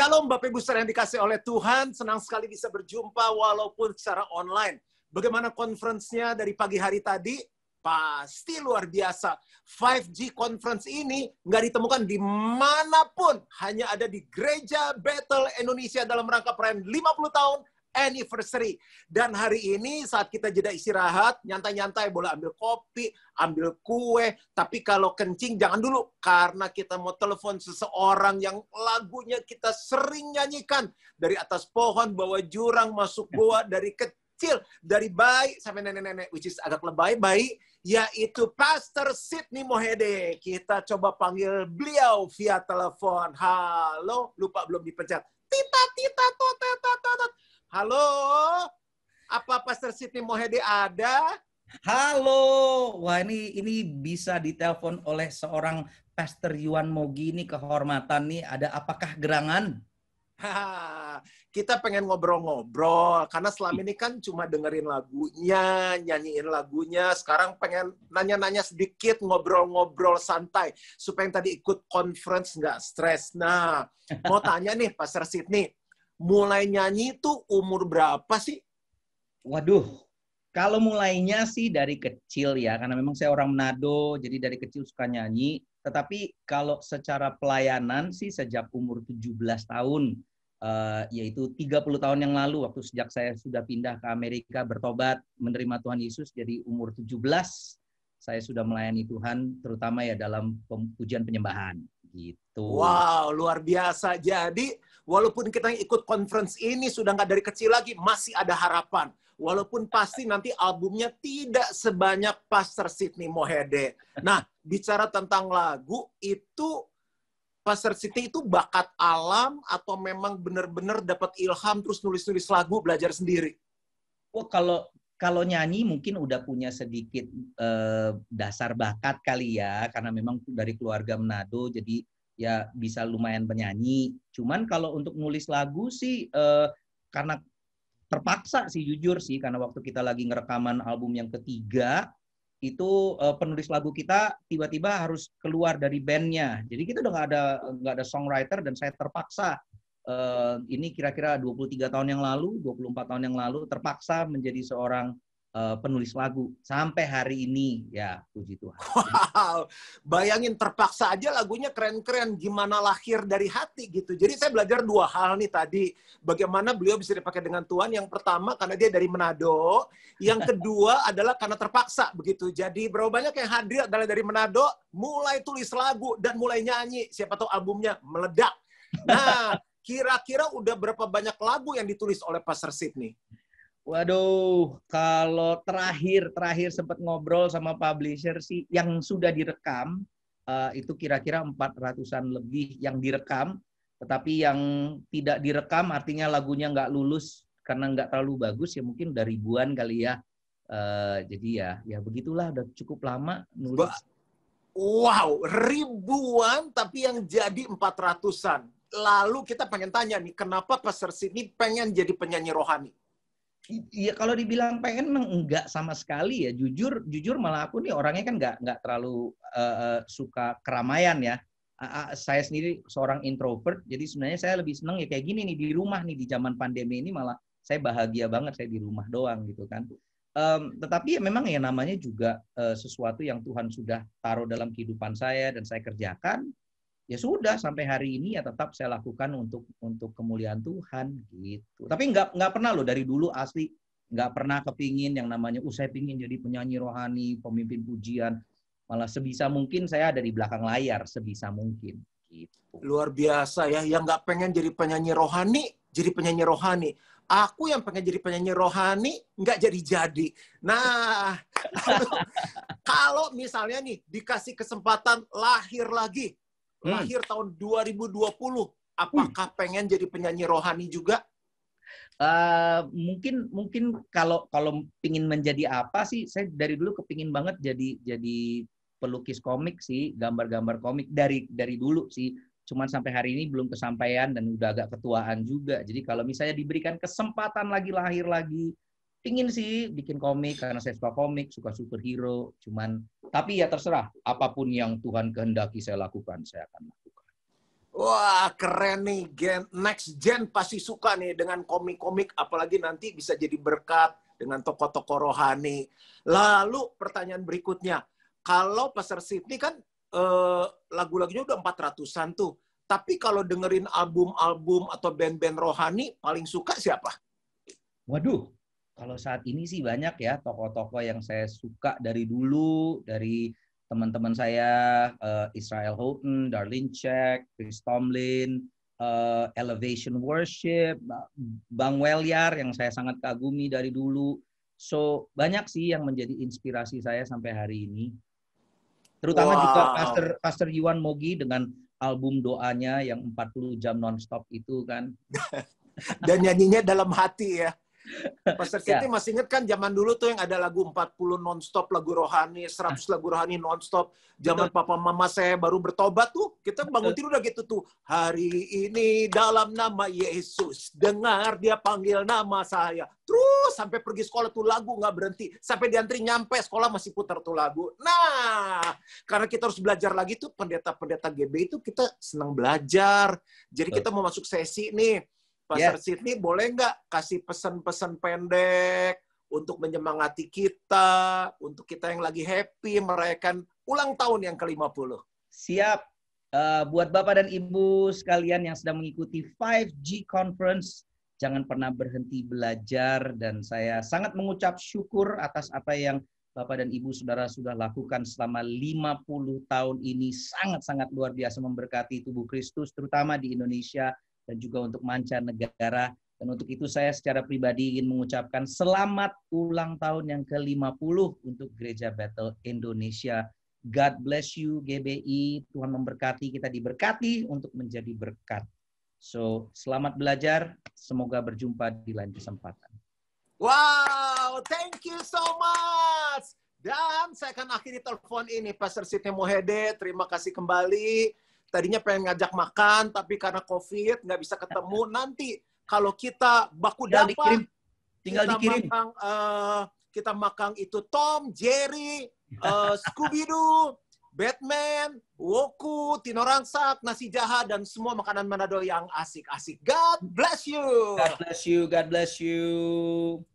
Shalom Bapak Ibu saudara yang dikasih oleh Tuhan, senang sekali bisa berjumpa walaupun secara online. Bagaimana konferensinya dari pagi hari tadi? Pasti luar biasa. 5G conference ini nggak ditemukan di dimanapun. Hanya ada di Gereja Battle Indonesia dalam rangka perayaan 50 tahun anniversary. Dan hari ini saat kita jeda istirahat, nyantai-nyantai boleh ambil kopi, ambil kue, tapi kalau kencing jangan dulu karena kita mau telepon seseorang yang lagunya kita sering nyanyikan dari atas pohon, bawah jurang, masuk gua dari kecil, dari bayi sampai nenek-nenek which is agak lebay bayi yaitu Pastor Sydney Mohede. Kita coba panggil beliau via telepon. Halo, lupa belum dipecat Tita, tita, tota tota Halo, apa Pastor Siti Mohede ada? Halo, wah ini ini bisa ditelepon oleh seorang Pastor Yuan Mogi ini kehormatan nih. Ada apakah gerangan? kita pengen ngobrol-ngobrol karena selama iya. ini kan cuma dengerin lagunya, nyanyiin lagunya. Sekarang pengen nanya-nanya sedikit, ngobrol-ngobrol santai supaya yang tadi ikut conference nggak stres. Nah, mau tanya nih Pastor Sydney, mulai nyanyi itu umur berapa sih? Waduh, kalau mulainya sih dari kecil ya, karena memang saya orang Manado, jadi dari kecil suka nyanyi. Tetapi kalau secara pelayanan sih sejak umur 17 tahun, uh, yaitu 30 tahun yang lalu, waktu sejak saya sudah pindah ke Amerika bertobat, menerima Tuhan Yesus, jadi umur 17 saya sudah melayani Tuhan, terutama ya dalam pujian penyembahan gitu. Wow, luar biasa. Jadi Walaupun kita yang ikut conference ini sudah nggak dari kecil lagi, masih ada harapan. Walaupun pasti nanti albumnya tidak sebanyak Pastor Sydney Mohede. Nah, bicara tentang lagu, itu Pastor Sydney itu bakat alam atau memang benar-benar dapat ilham terus nulis-nulis lagu, belajar sendiri? Oh, kalau kalau nyanyi mungkin udah punya sedikit eh, dasar bakat kali ya, karena memang dari keluarga Manado, jadi ya bisa lumayan penyanyi. Cuman kalau untuk nulis lagu sih eh, karena terpaksa sih jujur sih karena waktu kita lagi ngerekaman album yang ketiga itu eh, penulis lagu kita tiba-tiba harus keluar dari bandnya. Jadi kita udah nggak ada nggak ada songwriter dan saya terpaksa eh, ini kira-kira 23 tahun yang lalu, 24 tahun yang lalu terpaksa menjadi seorang uh, penulis lagu sampai hari ini ya puji Tuhan. Wow, bayangin terpaksa aja lagunya keren-keren gimana lahir dari hati gitu. Jadi saya belajar dua hal nih tadi bagaimana beliau bisa dipakai dengan Tuhan. Yang pertama karena dia dari Manado, yang kedua adalah karena terpaksa begitu. Jadi berapa banyak yang hadir adalah dari Manado mulai tulis lagu dan mulai nyanyi. Siapa tahu albumnya meledak. Nah, kira-kira udah berapa banyak lagu yang ditulis oleh Pastor Sydney? Waduh, kalau terakhir terakhir sempat ngobrol sama publisher sih yang sudah direkam uh, itu kira-kira 400-an lebih yang direkam, tetapi yang tidak direkam artinya lagunya nggak lulus karena nggak terlalu bagus ya mungkin dari ribuan kali ya. Uh, jadi ya ya begitulah udah cukup lama nulis. Wow, ribuan tapi yang jadi 400-an. Lalu kita pengen tanya nih, kenapa Pastor Sydney pengen jadi penyanyi rohani? Iya kalau dibilang pengen enggak sama sekali ya jujur jujur malah aku nih orangnya kan nggak nggak terlalu uh, suka keramaian ya uh, saya sendiri seorang introvert jadi sebenarnya saya lebih seneng ya kayak gini nih di rumah nih di zaman pandemi ini malah saya bahagia banget saya di rumah doang gitu kan um, tetapi ya memang ya namanya juga uh, sesuatu yang Tuhan sudah taruh dalam kehidupan saya dan saya kerjakan ya sudah sampai hari ini ya tetap saya lakukan untuk untuk kemuliaan Tuhan gitu. Tapi nggak nggak pernah loh dari dulu asli nggak pernah kepingin yang namanya, usai uh, pingin jadi penyanyi rohani, pemimpin pujian. Malah sebisa mungkin saya ada di belakang layar, sebisa mungkin. Gitu. Luar biasa ya, yang nggak pengen jadi penyanyi rohani, jadi penyanyi rohani. Aku yang pengen jadi penyanyi rohani, nggak jadi-jadi. Nah, kalau misalnya nih, dikasih kesempatan lahir lagi, Hmm. lahir tahun 2020. Apakah hmm. pengen jadi penyanyi rohani juga? Uh, mungkin mungkin kalau kalau pingin menjadi apa sih saya dari dulu kepingin banget jadi jadi pelukis komik sih gambar-gambar komik dari dari dulu sih cuman sampai hari ini belum kesampaian dan udah agak ketuaan juga jadi kalau misalnya diberikan kesempatan lagi lahir lagi pingin sih bikin komik karena saya suka komik, suka superhero, cuman tapi ya terserah apapun yang Tuhan kehendaki saya lakukan, saya akan lakukan. Wah, keren nih gen next gen pasti suka nih dengan komik-komik apalagi nanti bisa jadi berkat dengan tokoh-tokoh rohani. Lalu pertanyaan berikutnya, kalau Pastor Sydney kan eh, lagu-lagunya udah 400-an tuh. Tapi kalau dengerin album-album atau band-band rohani paling suka siapa? Waduh, kalau saat ini sih banyak ya toko-toko yang saya suka dari dulu, dari teman-teman saya uh, Israel Houghton, Darlene Check, Chris Tomlin, uh, Elevation Worship, Bang Weliar yang saya sangat kagumi dari dulu. So banyak sih yang menjadi inspirasi saya sampai hari ini. Terutama wow. juga Pastor Pastor Yuan Mogi dengan album doanya yang 40 jam nonstop itu kan. Dan nyanyinya dalam hati ya. Pastor Siti ya. masih ingat kan zaman dulu tuh yang ada lagu 40 nonstop, lagu rohani, 100 lagu rohani nonstop. Zaman Betul. papa mama saya baru bertobat tuh, kita bangun tidur udah gitu tuh. Hari ini dalam nama Yesus, dengar dia panggil nama saya. Terus sampai pergi sekolah tuh lagu nggak berhenti. Sampai diantri nyampe sekolah masih putar tuh lagu. Nah, karena kita harus belajar lagi tuh pendeta-pendeta GB itu kita senang belajar. Jadi kita mau masuk sesi nih Pastor yes. Sydney boleh nggak kasih pesan-pesan pendek untuk menyemangati kita, untuk kita yang lagi happy merayakan ulang tahun yang ke-50? Siap. Uh, buat Bapak dan Ibu sekalian yang sedang mengikuti 5G Conference, jangan pernah berhenti belajar dan saya sangat mengucap syukur atas apa yang Bapak dan Ibu Saudara sudah lakukan selama 50 tahun ini sangat-sangat luar biasa memberkati tubuh Kristus terutama di Indonesia dan juga untuk mancanegara. Dan untuk itu saya secara pribadi ingin mengucapkan selamat ulang tahun yang ke-50 untuk Gereja Battle Indonesia. God bless you GBI. Tuhan memberkati, kita diberkati untuk menjadi berkat. So, selamat belajar. Semoga berjumpa di lain kesempatan. Wow, thank you so much. Dan saya akan akhiri telepon ini, Pastor Sidney Mohede. Terima kasih kembali tadinya pengen ngajak makan tapi karena covid nggak bisa ketemu nanti kalau kita baku tinggal dikirim tinggal kita dikirim makang, uh, eh, kita makan itu Tom Jerry uh, eh, Scooby Doo Batman, Woku, Tino Rangsak, nasi jahat, dan semua makanan Manado yang asik-asik. God bless you. God bless you. God bless you.